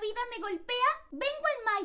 vida me golpea, vengo al